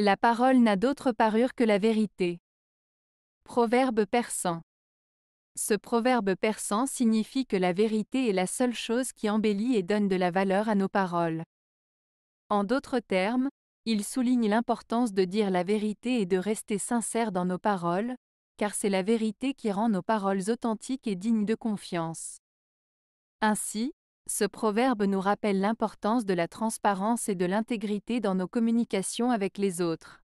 La parole n'a d'autre parure que la vérité. Proverbe persan. Ce proverbe persan signifie que la vérité est la seule chose qui embellit et donne de la valeur à nos paroles. En d'autres termes, il souligne l'importance de dire la vérité et de rester sincère dans nos paroles, car c'est la vérité qui rend nos paroles authentiques et dignes de confiance. Ainsi, ce proverbe nous rappelle l'importance de la transparence et de l'intégrité dans nos communications avec les autres.